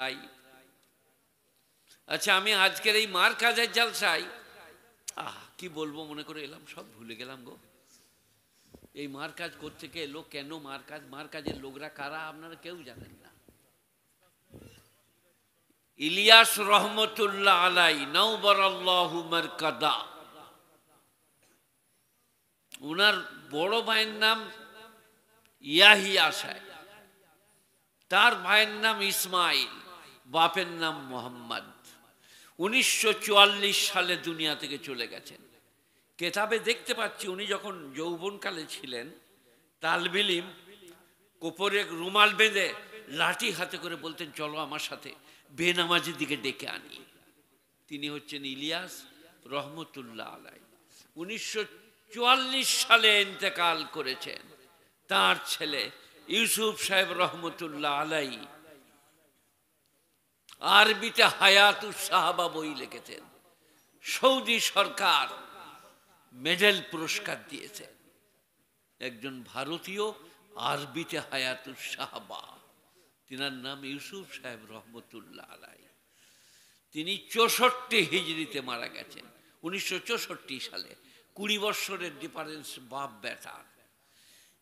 তাই আচ্ছা আমি আজকের এই মার কাজের জালসাই আহ কি বলবো মনে করে এলাম সব ভুলে গেলাম গো এই মার কাজ করতে কে লোক কেন মার কাজ মার কাজের লোকরা কারা আপনারা কেউ জানেন না ইলিয়াস রহমতুল্লাহ আলাই নৌবরাল্লাহ কাদা ওনার বড় ভাইয়ের নাম ইয়াহিয়া সাহেব তার ভাইয়ের নাম ইসমাইল বাপের নাম মোহাম্মদ উনিশশো সালে দুনিয়া থেকে চলে গেছেন কেতাবে দেখতে পাচ্ছি উনি যখন যৌবনকালে ছিলেন তালবিলিম কোপরে রুমাল বেঁধে লাঠি হাতে করে বলতেন চলো আমার সাথে বেনামাজির দিকে ডেকে আনি তিনি হচ্ছেন ইলিয়াস রহমতুল্লাহ আলাই উনিশশো সালে ইন্তেকাল করেছেন তার ছেলে ইউসুফ সাহেব রহমতুল্লাহ আলাই আরবিতে হায়াত সাহাবা বই লিখেছেন সৌদি সরকার মেডেল পুরস্কার দিয়েছে একজন ভারতীয় আরবিতে হায়াতু সাহাবা তিনার নাম ইউসুফ সাহেব রহমতুল্লাহ আলাই তিনি চৌষট্টি হিজড়িতে মারা গেছেন উনিশশো সালে কুড়ি বৎসরের ডিফারেন্স বাপ বেটার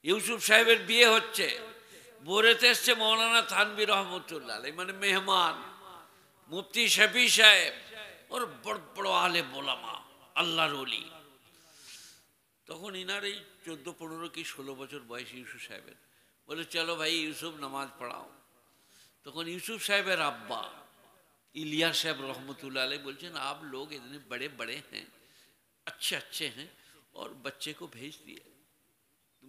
ইউসুফ সাহেবের বিয়ে হচ্ছে বোরেতে এসছে মৌলানা থানবির রহমতুল্লাহ মানে মেহমান মুফতি শফি সাহেব ওর বড় বড় আলে বোলামা আল্লাহর অলি তখন ইনার এই চোদ্দ পনেরো কি ষোলো বছর বয়স ইউসুফ সাহেবের বলে চলো ভাই ইউসুফ নামাজ পড়াও তখন ইউসুফ সাহেবের আব্বা ইলিয়া সাহেব রহমতুল্লা আলী বলছেন আপ লোক इतने बड़े बड़े हैं अच्छे अच्छे हैं और बच्चे को भेज दिए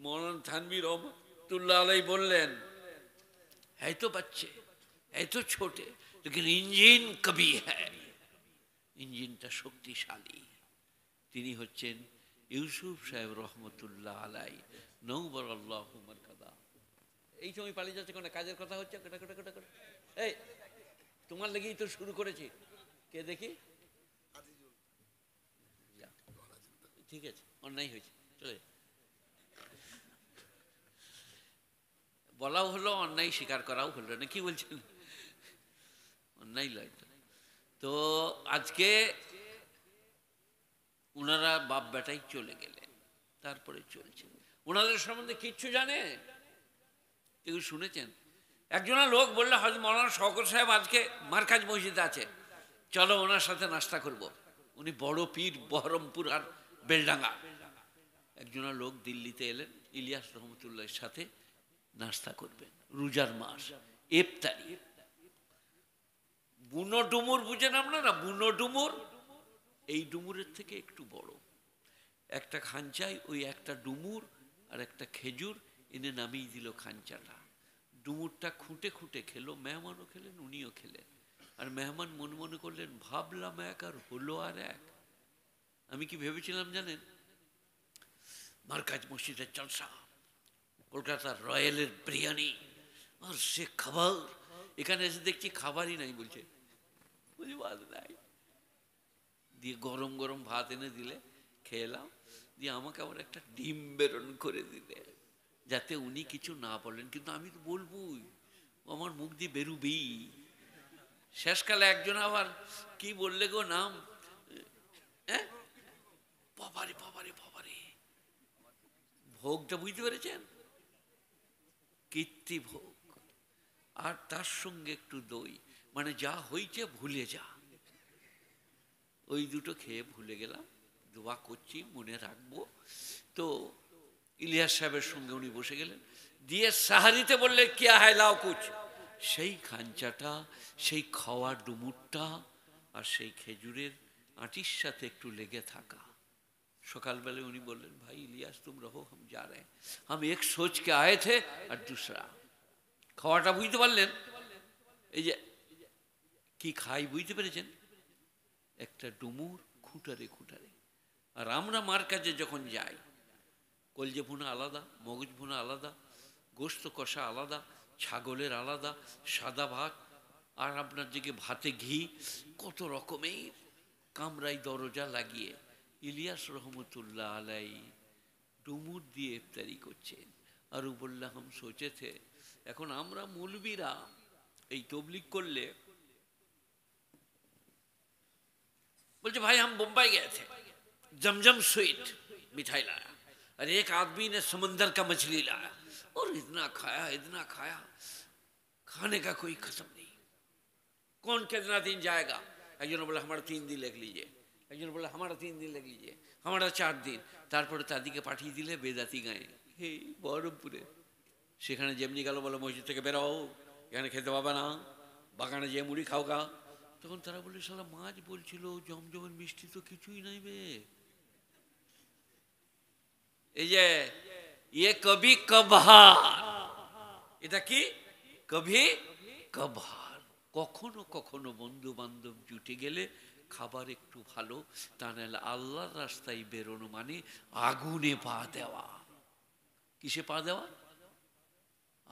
मौलाना थानवी রহমতুল্লা আলাই বললেন है হ্যাঁ, তো বাচ্চে है তো छोटे লেকিন ইঞ্জিন কবি হ্যাঁ ইঞ্জিনটা শক্তিশালী তিনি হচ্ছেন ইউসুফ সাহেব রহমতুল্লাহ আলাই নৌবর আল্লাহ কাদা এই সময় পালিয়ে যাচ্ছে কোনো কাজের কথা হচ্ছে কেটা কেটা কেটা কেটা এই তোমার লেগেই তো শুরু করেছি কে দেখি ঠিক আছে অন্যায় হয়েছে চলে বলাও হলো অন্যায় স্বীকার করাও হলো না কি বলছেন নাই লাইট তো আজকে ওনারা বাপ বেটাই চলে গেলে তারপরে চলছে ওনাদের সম্বন্ধে কিচ্ছু জানে এগুলো শুনেছেন একজনা লোক বললে হয়তো মৌলানা শকর সাহেব আজকে মার্কাজ মসজিদে আছে চলো ওনার সাথে নাস্তা করব। উনি বড় পীর বহরমপুর আর বেলডাঙ্গা একজনা লোক দিল্লিতে এলেন ইলিয়াস রহমতুল্লাহর সাথে নাস্তা করবেন রোজার মাস এফতারি বুনো ডুমুর বুঝেন আপনারা বুনো ডুমুর এই ডুমুরের থেকে একটু বড় একটা খাঞ্চায় ওই একটা ডুমুর আর একটা খেজুর এনে নামিয়ে দিল খাঞ্চাটা ডুমুরটা খুঁটে খুঁটে খেলো মেহমানও খেলেন উনিও খেলেন আর মেহমান মনে মনে করলেন ভাবলাম এক আর হলো আর এক আমি কি ভেবেছিলাম জানেন মার্কাজ মসজিদের চলসা কলকাতার রয়্যালের বিরিয়ানি আর সে খাবার এখানে এসে দেখছি খাবারই নাই বলছে বুঝি বাদ নাই দিয়ে গরম গরম ভাত এনে দিলে খেলাম দিয়ে আমাকে আবার একটা ডিম বেরণ করে দিলে যাতে উনি কিছু না বলেন কিন্তু আমি তো বলবই আমার মুখ দিয়ে বেরুবেই শেষকালে একজন আবার কি বললে গো নাম হ্যাঁ বাবারে বাবারে ভোগটা বুঝতে পেরেছেন কীর্তি ভোগ আর তার সঙ্গে একটু দই মানে যা হয়েছে ভুলে যা ওই দুটো খেয়ে ভুলে গেলাম দোয়া করছি মনে রাখবো তো ইলিয়াস সাহেবের সঙ্গে উনি বসে গেলেন দিয়ে সাহারিতে বললে কে হায় লাও কুচ সেই খাঞ্চাটা সেই খাওয়ার ডুমুরটা আর সেই খেজুরের আটির সাথে একটু লেগে থাকা সকালবেলা উনি বললেন ভাই ইলিয়াস তুম রহো হাম যা রে হাম এক সোচকে আয়ে থে আর দুসরা খাওয়াটা বুঝতে পারলেন এই যে কি খাই বুঝতে পেরেছেন একটা ডুমুর খুঁটারে খুঁটারে আর আমরা মার কাজে যখন যাই কলজে ভুনা আলাদা মগজ ভুনা আলাদা গোস্ত কষা আলাদা ছাগলের আলাদা সাদা ভাত আর আপনার দিকে ভাতে ঘি কত রকমের কামরাই দরজা লাগিয়ে ইলিয়াস রহমতুল্লাহ আলাই ডুমুর দিয়ে ইফতারি করছেন আর উবুল্লাহম সোচেছে এখন আমরা মুলবিরা এই তবলিক করলে बोलते भाई हम मुंबई गए थे जमजम स्वीट मिठाई लाया और एक आदमी ने समंदर का मछली लाया और इतना खाया इतना खाया खाने का कोई खत्म नहीं कौन कितना दिन जाएगा একজন বলে আমার তিন দিন লেখ লিজে একজন বলে আমার তিন দিন লেখ লিজে আমার চার দিন তারপরে তাদিকে পাঠিয়ে দিলে বেদাতি গায়ে এই বহরমপুরে সেখানে যেমনি গেল বলে মসজিদ থেকে বেরাও এখানে খেতে পাবা না বাগানে যে মুড়ি খাও গা তখন তারা বলে সারা মাছ বলছিল জমজমের মিষ্টি তো কিছুই নাই বে এই যে ইয়ে কবি কভার এটা কি কবি কভার কখনো কখনো বন্ধু বান্ধব জুটে গেলে খাবার একটু ভালো তা নাহলে আল্লাহর রাস্তায় বেরোনো মানে আগুনে পা দেওয়া কিসে পা দেওয়া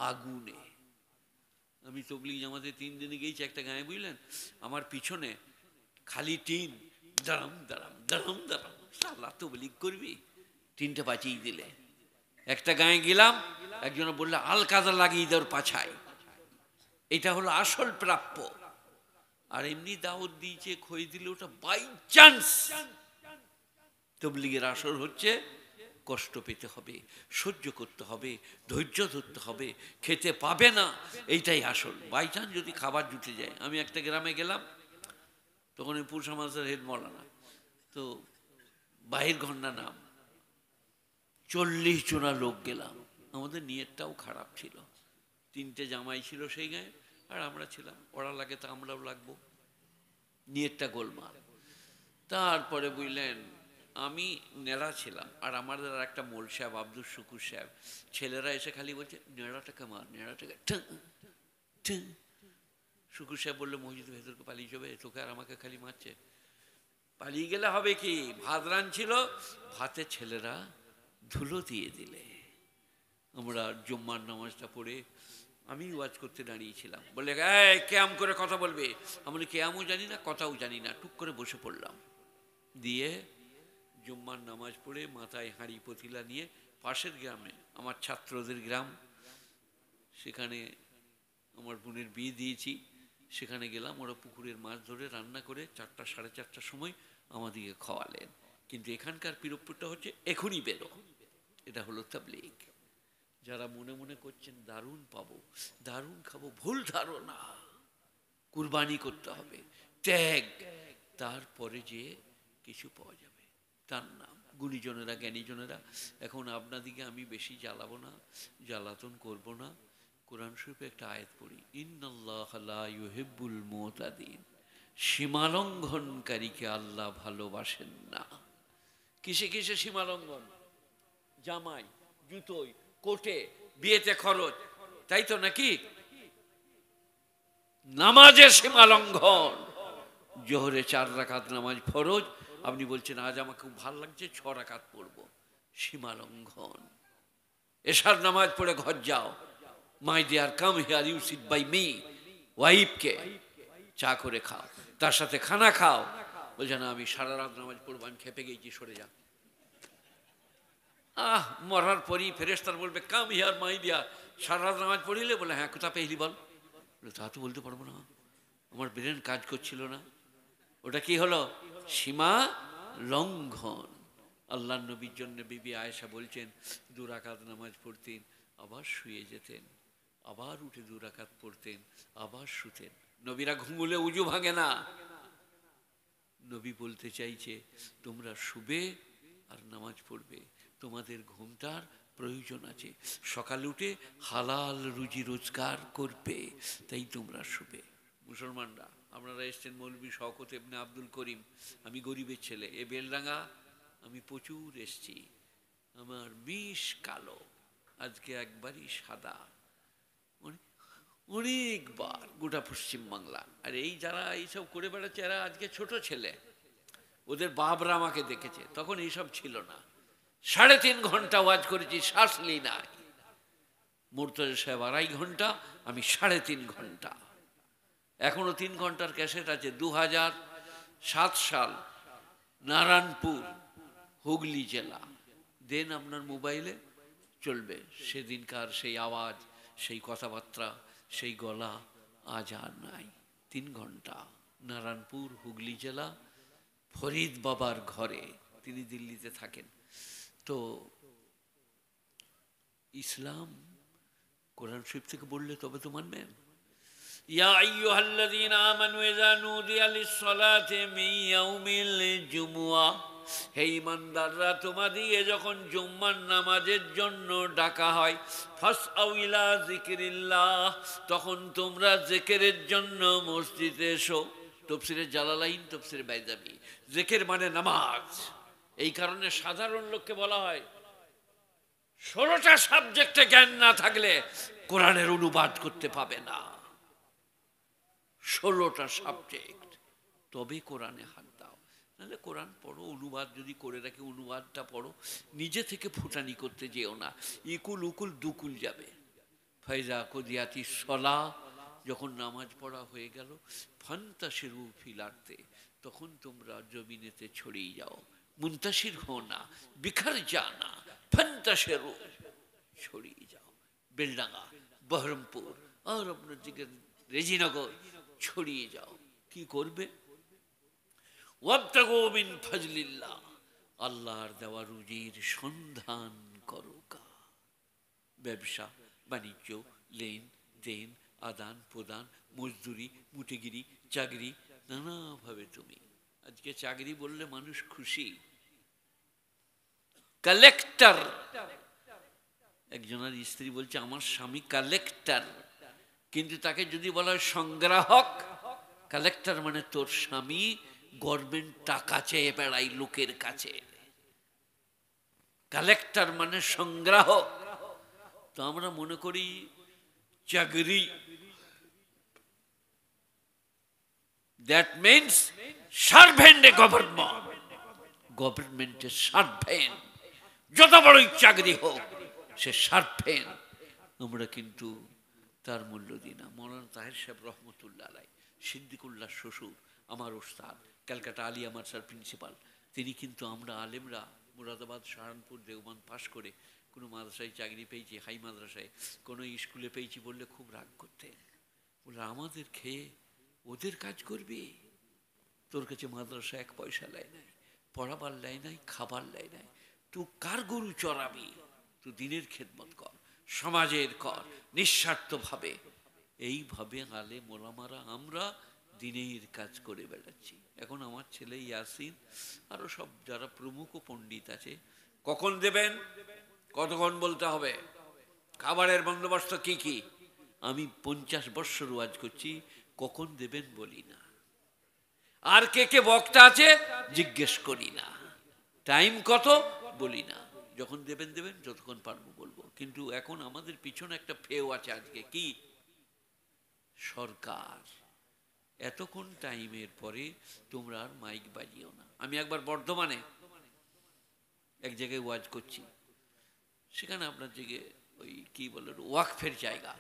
আগুনে আমি তবলিগ জামাতে তিন দিনে গিয়েছি একটা গায়ে বুঝলেন আমার পিছনে খালি টিন দাঁড়াম দাঁড়াম দাঁড়াম দাঁড়াম সাল্লা তবলিগ করবি টিনটা বাঁচিয়ে দিলে একটা গায়ে গেলাম একজন বললে আল কাদা লাগিয়ে দেওয়ার পাছায় এটা হলো আসল প্রাপ্য আর এমনি দাওয়াত দিয়েছে খয়ে দিলে ওটা বাই চান্স তবলিগের আসর হচ্ছে কষ্ট পেতে হবে সহ্য করতে হবে ধৈর্য ধরতে হবে খেতে পাবে না এইটাই আসল বাই চান্স যদি খাবার জুটে যায় আমি একটা গ্রামে গেলাম তখন ওই সমাজের মাছের হেড না তো বাহির ঘন্টা নাম চল্লিশ জোড়া লোক গেলাম আমাদের নিয়েরটাও খারাপ ছিল তিনটে জামাই ছিল সেই গায়ে আর আমরা ছিলাম ওরা লাগে তো আমরাও লাগবো নিয়েরটা গোলমাল তারপরে বুঝলেন আমি নেড়া ছিলাম আর আমাদের আর একটা মোল সাহেব আব্দুল শুকুর সাহেব ছেলেরা এসে খালি বলছে নেড়াটাকে মার নেড়াটাকে শুকুর সাহেব বললো মসজিদ ভেতরকে পালিয়ে যাবে তোকে আর আমাকে খালি মারছে পালিয়ে গেলে হবে কি ভাত ছিল ভাতে ছেলেরা ধুলো দিয়ে দিলে আমরা জুম্মার নামাজটা পড়ে আমি ওয়াজ করতে দাঁড়িয়েছিলাম বলে ক্যাম করে কথা বলবে আমি ক্যামও জানি না কথাও জানি না টুক করে বসে পড়লাম দিয়ে জুম্মার নামাজ পড়ে মাথায় হাঁড়ি পতিলা নিয়ে পাশের গ্রামে আমার ছাত্রদের গ্রাম সেখানে আমার বোনের বিয়ে দিয়েছি সেখানে গেলাম ওরা পুকুরের মাছ ধরে রান্না করে চারটা সাড়ে চারটার সময় আমাদেরকে খাওয়ালেন কিন্তু এখানকার পিরপুরটা হচ্ছে এখনই বেরো এটা হলো তাবলিক যারা মনে মনে করছেন দারুণ পাবো দারুণ খাবো ভুল ধারণা কুরবানি করতে হবে ত্যাগ তারপরে যে কিছু পাওয়া যাবে তার নাম গুণীজনেরা জ্ঞানীজনেরা এখন আপনাদিকে আমি বেশি জ্বালাবো না জ্বালাতন করব না কোরআন শরীফে একটা আয়াত পড়ি ইন্নআল্লাহবুল মোতাদিন সীমালঙ্ঘনকারীকে আল্লাহ ভালোবাসেন না কিসে কিসে সীমালঙ্ঘন জামাই জুতোই কোটে বিয়েতে খরচ তাই তো নাকি নামাজের সীমালঙ্ঘন জোহরে চার রাখাত নামাজ ফরজ আপনি বলছেন আজ আমাকে খুব ভাল লাগছে ছ রাকাত পড়বো সীমালঙ্ঘন এসার নামাজ পড়ে ঘর যাও my dear come here you sit by me ওয়াইফকে চা করে খাও তার সাথে খানা খাও বলছে না আমি সারা রাত নামাজ পড়বো আমি খেপে গেছি সরে যা আহ মরার পরই ফেরেস্তার বলবে কাম হিয়ার মাই দিয়ার সারা রাত নামাজ পড়িলে বলে হ্যাঁ কোথা পেহলি বল তা তো বলতে পারবো না আমার ব্রেন কাজ করছিল না ওটা কি হলো সীমা লঙ্ঘন আল্লাহ নবীর জন্য বিবি আয়েশা বলছেন দুরাকাত নামাজ পড়তেন আবার শুয়ে যেতেন আবার উঠে দুরাকাত পড়তেন আবার শুতেন নবীরা ঘুমুলে উজু ভাঙে না নবী বলতে চাইছে তোমরা শুবে আর নামাজ পড়বে তোমাদের ঘুমটার প্রয়োজন আছে সকালে উঠে হালাল রুজি রোজগার করবে তাই তোমরা শুবে মুসলমানরা আপনারা এসছেন মৌলবী শওকত এমনি আব্দুল করিম আমি গরিবের ছেলে এ বেলডাঙ্গা আমি প্রচুর এসছি আমার বিষ কালো আজকে একবারই সাদা অনেকবার গোটা পশ্চিমবাংলা আর এই যারা এইসব করে বেড়াচ্ছে এরা আজকে ছোট ছেলে ওদের বাবরা আমাকে দেখেছে তখন এইসব ছিল না সাড়ে তিন ঘন্টা ওয়াজ করেছি শ্বাস লি নাই মূর্ত সাহেব আড়াই ঘন্টা আমি সাড়ে তিন ঘন্টা এখনো তিন ঘন্টার ক্যাসেট আছে দু সাত সাল নারায়ণপুর হুগলি জেলা দেন আপনার মোবাইলে চলবে সেদিনকার সেই আওয়াজ সেই কথাবার্তা সেই গলা আজ আর নাই তিন ঘন্টা নারায়ণপুর হুগলি জেলা ফরিদ বাবার ঘরে তিনি দিল্লিতে থাকেন তো ইসলাম কোরআন শরীফ থেকে বললে তবে তো মানবেন يا أيها الذين آمنوا إذا نودي للصلاة من يوم الجمعة হে ইমানদাররা তোমাদিয়ে যখন জুম্মার নামাজের জন্য ডাকা হয় ফাস আউলা জিকিরিল্লাহ তখন তোমরা জেকেরের জন্য মসজিদে এসো তফসিরে জালালাইন তফসিরে বাইজাবি জেকের মানে নামাজ এই কারণে সাধারণ লোককে বলা হয় ষোলোটা সাবজেক্টে জ্ঞান না থাকলে কোরআনের অনুবাদ করতে পাবে না ষোলোটা সাবজেক্ট তবে কোরআনে হাত দাও নাহলে কোরআন পড়ো অনুবাদ যদি করে রাখি অনুবাদটা পড়ো নিজে থেকে ফুটানি করতে যেও না ইকুল উকুল দুকুল যাবে ফয়জা কদিয়াতি সলা যখন নামাজ পড়া হয়ে গেল ফান্তাসেরু ফিলারতে তখন তোমরা জমিনেতে ছড়িয়ে যাও মুন্তাসির হো না বিখার যা না ফান্তাসের ছড়িয়ে যাও বেলডাঙ্গা বহরমপুর আর আপনার দিকে রেজিনগর ছড়িয়ে যাও কি করবে ওয়াবতাগোবিন ফজলিল্লাহ আল্লাহর দেওয়া রুজির সন্ধান করো কা ব্যবসা বাণিজ্য লেন দেন আদান প্রদান মজদুরি মুটেগিরি চাকরি নানাভাবে তুমি আজকে চাকরি বললে মানুষ খুশি কালেক্টর একজনের স্ত্রী বলছে আমার স্বামী কালেক্টর কিন্তু তাকে যদি বলা হয় সংগ্রাহক কালেক্টর মানে তোর স্বামী গভর্নমেন্ট টাকা চেয়ে বেড়াই লোকের কাছে কালেক্টর মানে সংগ্রাহক তো আমরা মনে করি চাকরি দ্যাট মিনস সার্ভেন্ট এ গভর্নমেন্ট গভর্নমেন্টের সার্ভেন্ট যত বড়ই চাকরি হোক সে সার্ভেন্ট আমরা কিন্তু তার মূল্য দিই না মৌলানা তাহের সাহেব রহমতুল্লাহ আলাই সিদ্দিকুল্লাহ শ্বশুর আমার ওস্তাদ ক্যালকাটা আলী আমার স্যার প্রিন্সিপাল তিনি কিন্তু আমরা আলেমরা মুরাদাবাদ সাহারানপুর দেওবান পাশ করে কোনো মাদ্রাসায় চাকরি পেয়েছি হাই মাদ্রাসায় কোনো স্কুলে পেয়েছি বললে খুব রাগ করতেন বলে আমাদের খেয়ে ওদের কাজ করবি তোর কাছে মাদ্রাসা এক পয়সা লাই নাই পড়াবার লাই নাই খাবার লাই নাই তুই কার গরু চড়াবি তুই দিনের খেদমত কর সমাজের কর নিঃস্বার্থভাবে এইভাবে আলে মোলামারা আমরা দিনের কাজ করে বেড়াচ্ছি এখন আমার ছেলে ইয়াসিন আরও সব যারা প্রমুখ পণ্ডিত আছে কখন দেবেন কতক্ষণ বলতে হবে খাবারের বন্দোবস্ত কি কি আমি পঞ্চাশ বৎসর ওয়াজ করছি কখন দেবেন বলি না আর কে কে বক্তা আছে জিজ্ঞেস করি না টাইম কত বলি না যখন দেবেন দেবেন যতক্ষণ পারবো বলবো কিন্তু এখন আমাদের পিছনে একটা ফেও আছে আজকে কি সরকার এতক্ষণ টাইমের পরে তোমরা আর মাইক বাজিও না আমি একবার বর্ধমানে এক জায়গায় ওয়াজ করছি সেখানে আপনার দিকে ওই কি বলে ওয়াকফের জায়গা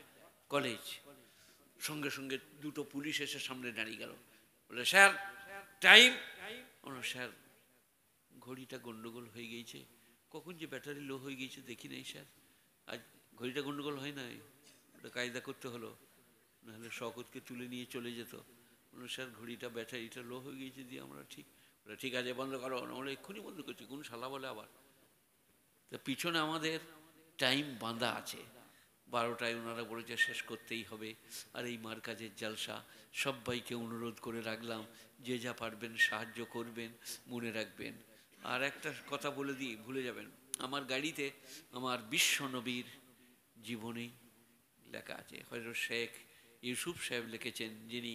কলেজ সঙ্গে সঙ্গে দুটো পুলিশ এসে সামনে দাঁড়িয়ে গেল বলে স্যার টাইম স্যার ঘড়িটা গন্ডগোল হয়ে গিয়েছে কখন যে ব্যাটারি লো হয়ে গিয়েছে দেখি নাই স্যার আজ ঘড়িটা গণ্ডগোল হয় নাই ওটা কায়দা করতে হলো নাহলে শকতকে তুলে নিয়ে চলে যেত বলুন স্যার ঘড়িটা ব্যাটারিটা লো হয়ে গিয়েছে দিয়ে আমরা ঠিক ওটা ঠিক আছে বন্ধ করো আমরা এক্ষুনি বন্ধ করছি কোন শালা বলে আবার তা পিছনে আমাদের টাইম বাঁধা আছে বারোটায় ওনারা বলেছে শেষ করতেই হবে আর এই মার কাজের জালসা সবাইকে অনুরোধ করে রাখলাম যে যা পারবেন সাহায্য করবেন মনে রাখবেন আর একটা কথা বলে দিই ভুলে যাবেন আমার গাড়িতে আমার বিশ্ব নবীর জীবনী লেখা আছে হজর শেখ ইউসুফ সাহেব লিখেছেন যিনি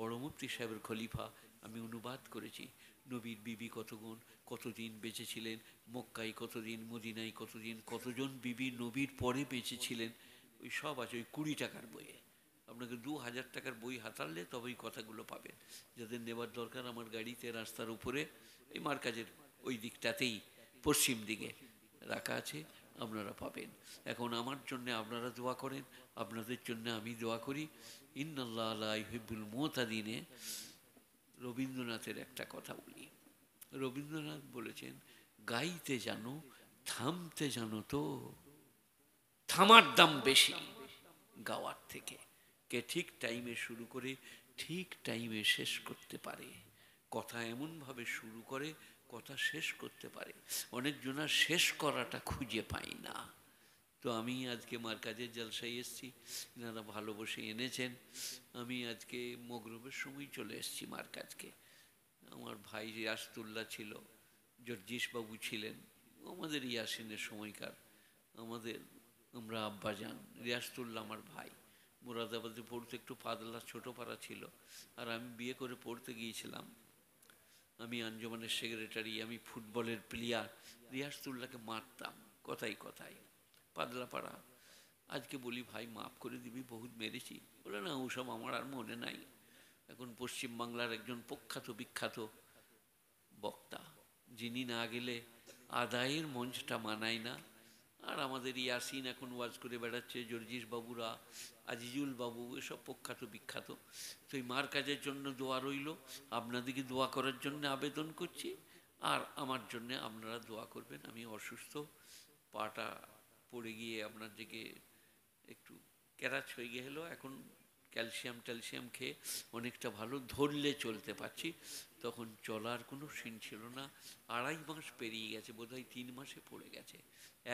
বড় মুফতি সাহেবের খলিফা আমি অনুবাদ করেছি নবীর বিবি কতগুণ কতদিন বেঁচেছিলেন মক্কাই কতদিন মদিনাই কতদিন কতজন বিবি নবীর পরে বেঁচেছিলেন ওই সব আছে ওই কুড়ি টাকার বইয়ে আপনাকে দু হাজার টাকার বই হাতালে তবে ওই কথাগুলো পাবেন যাদের নেবার দরকার আমার গাড়িতে রাস্তার উপরে এই কাজের ওই দিকটাতেই পশ্চিম দিকে রাখা আছে আপনারা পাবেন এখন আমার জন্য আপনারা দোয়া করেন আপনাদের জন্য আমি দোয়া করি ইন্নাল্লাহ আল্লাহ হিবুল মোতাদিনে রবীন্দ্রনাথের একটা কথা বলি রবীন্দ্রনাথ বলেছেন গাইতে জানো থামতে জানো তো থামার দাম বেশি গাওয়ার থেকে কে ঠিক টাইমে শুরু করে ঠিক টাইমে শেষ করতে পারে কথা এমনভাবে শুরু করে কথা শেষ করতে পারে অনেক জনা শেষ করাটা খুঁজে পাই না তো আমি আজকে মার কাজের জলসায় এসেছি এনারা বসে এনেছেন আমি আজকে মগরবের সময় চলে এসেছি মার কাজকে আমার ভাই রিয়াসতুল্লাহ ছিল বাবু ছিলেন আমাদের ইয়াসিনের সময়কার আমাদের আমরা আব্বাজান রিয়াসতুল্লাহ আমার ভাই মুরাদাবাদে পড়তে একটু পাতলা ছোটো পাড়া ছিল আর আমি বিয়ে করে পড়তে গিয়েছিলাম আমি আঞ্জমানের সেক্রেটারি আমি ফুটবলের প্লেয়ার রিয়াজতুল্লাহকে মারতাম কথাই কথাই পাড়া আজকে বলি ভাই মাফ করে দিবি বহুত মেরেছি বলে না ওসব আমার আর মনে নাই এখন পশ্চিমবাংলার একজন প্রখ্যাত বিখ্যাত বক্তা যিনি না গেলে আদায়ের মঞ্চটা মানায় না আর আমাদের ইয়াসিন এখন ওয়াজ করে বেড়াচ্ছে জর্জিস বাবুরা আজিজুল বাবু এসব প্রখ্যাত বিখ্যাত তো এই মার কাজের জন্য দোয়া রইল আপনাদেরকে দোয়া করার জন্য আবেদন করছি আর আমার জন্য আপনারা দোয়া করবেন আমি অসুস্থ পাটা পড়ে গিয়ে আপনার দিকে একটু ক্যারাচ হয়ে গেলো এখন ক্যালসিয়াম ট্যালসিয়াম খেয়ে অনেকটা ভালো ধরলে চলতে পারছি তখন চলার কোনো সিন ছিল না আড়াই মাস পেরিয়ে গেছে বোধহয় তিন মাসে পড়ে গেছে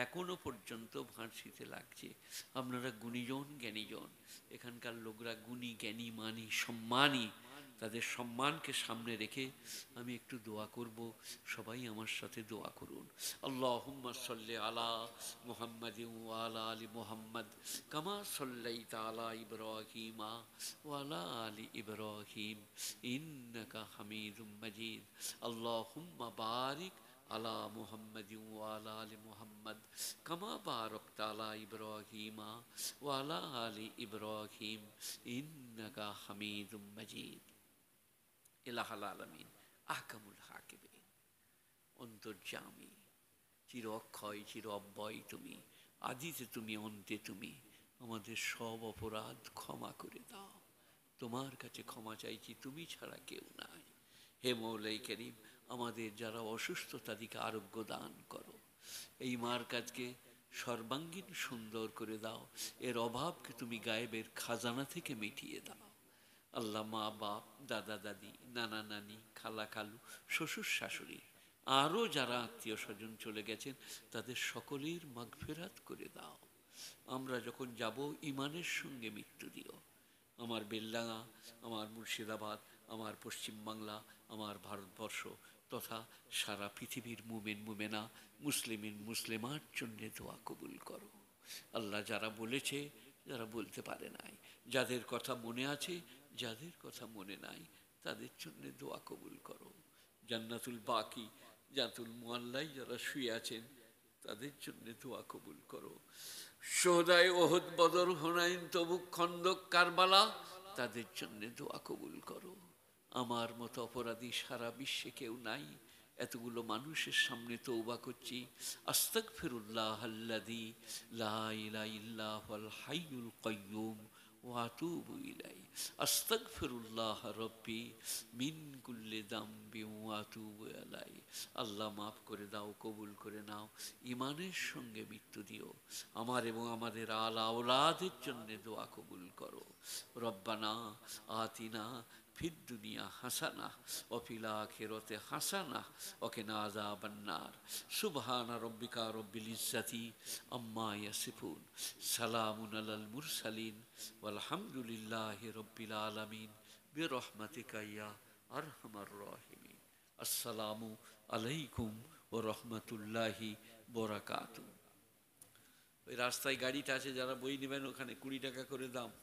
এখনও পর্যন্ত ভাঁড়শিতে লাগছে আপনারা গুণীজন জ্ঞানীজন এখানকার লোকরা গুণী জ্ঞানী মানি সম্মানী তাদের সম্মানকে সামনে রেখে আমি একটু দোয়া করব সবাই আমার সাথে দোয়া করুন আল্লাহ সল্লে আলা মোহাম্মদ আলা আলী মোহাম্মদ কামা সাল্লাই তালা ইব্রাহিমা ওয়ালা আলী ইব্রাহিম ইন্নাকা হামিদুম মজিদ আল্লাহ বারিক আলা মুহাম্মদ ওয়ালা আলী মুহাম্মদ কামা বারক তালা ইব্রাহিমা ওয়ালা আলী ইব্রাহিম ইন্নাকা হামিদুম মজিদ এলাহাল আলমিন আহকামুল হাকিমিন অন্তর্যামী চির অক্ষয় চির অব্যয় তুমি আদিতে তুমি অন্তে তুমি আমাদের সব অপরাধ ক্ষমা করে দাও তোমার কাছে ক্ষমা চাইছি তুমি ছাড়া কেউ নাই হে মৌলাই করিম আমাদের যারা অসুস্থ তাদেরকে আরোগ্য দান করো এই মার কাজকে সর্বাঙ্গীন সুন্দর করে দাও এর অভাবকে তুমি গায়েবের খাজানা থেকে মিটিয়ে দাও আল্লাহ মা বাপ দাদা দাদি নানা নানি খালা খালু শ্বশুর শাশুড়ি আরও যারা আত্মীয় স্বজন চলে গেছেন তাদের সকলের মাগফেরাত করে দাও আমরা যখন যাব ইমানের সঙ্গে মৃত্যু দিও আমার বেল্লাঙা আমার মুর্শিদাবাদ আমার পশ্চিমবাংলা আমার ভারতবর্ষ তথা সারা পৃথিবীর মুমেন মুমেনা মুসলিমের মুসলিমার জন্যে দোয়া কবুল করো আল্লাহ যারা বলেছে যারা বলতে পারে নাই যাদের কথা মনে আছে যাদের কথা মনে নাই তাদের জন্য দোয়া কবুল করো জান্নাতুল বাকি জাতুল মোয়াল্লাই যারা শুয়ে আছেন তাদের জন্য দোয়া কবুল করো সোহদায় ওহদ বদর হোনাইন তবুক খন্দক কারবালা তাদের জন্য দোয়া কবুল করো আমার মতো অপরাধী সারা বিশ্বে কেউ নাই এতগুলো মানুষের সামনে তৌবা করছি আস্তক ফিরুল্লাহ আল্লাদি লাহ হাইউল কয়ুম واتوب اليه استغفر الله ربي আল্লাহ মাফ করে দাও কবুল করে নাও ইমানের সঙ্গে মৃত্যু দিও আমার এবং আমাদের আলা ওলাদের জন্য দোয়া কবুল করো রব্বানা আতিনা ফির দুনিয়া হাসানা অফিলা খেরতে হাসানা ওকে না আজাবান্নার সুবহানা রব্বিকা রব্বিল ইজ্জাতি আম্মা ইয়াসিফুন সালামুন আলাল মুরসালিন আলহামদুলিল্লাহি রব্বিল আলামিন برحمتك يا أرحم الراحمين السلام আলাইকুম ও রহমতুল্লাহি বরাকাত ওই রাস্তায় গাড়িটা আছে যারা বই নেবেন ওখানে কুড়ি টাকা করে দাম